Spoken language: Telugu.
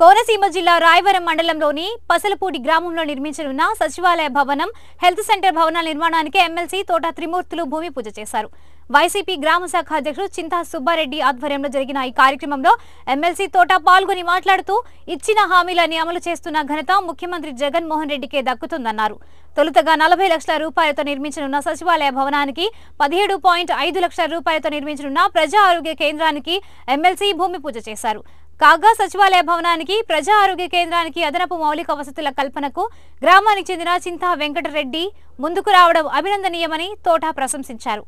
కోనసీమ జిల్లా రాయవరం మండలంలోని పసలపూడి గ్రామంలో నిర్మించనున్న సచివాలయ భవనం హెల్త్ సెంటర్ భవనాల నిర్మాణానికి ఎమ్మెల్సీ తోట త్రిమూర్తులు భూమి పూజ చేశారు వైసీపీ గ్రామ శాఖ అధ్యక్షుడు చింతా సుబ్బారెడ్డి ఆధ్వర్యంలో జరిగిన ఈ కార్యక్రమంలో ఎమ్మెల్సీ తోట పాల్గొని మాట్లాడుతూ ఇచ్చిన హామీలని అమలు చేస్తున్న ఘనత ముఖ్యమంత్రి జగన్మోహన్ రెడ్డికే దక్కుతుందన్నారు తొలుతగా నలభై లక్షల రూపాయలతో నిర్మించనున్న సచివాలయ భవనానికి పదిహేడు పాయింట్ ఐదు లక్షల రూపాయలతో నిర్మించనున్న ప్రజా ఆరోగ్య కేంద్రానికి ఎమ్మెల్సీ భూమి పూజ చేశారు కాగా సచివాలయ భవనానికి ప్రజా ఆరోగ్య కేంద్రానికి అదనపు మౌలిక వసతుల కల్పనకు గ్రామానికి చెందిన చింతా వెంకటరెడ్డి ముందుకు రావడం అభినందనీయమని తోటా ప్రశంసించారు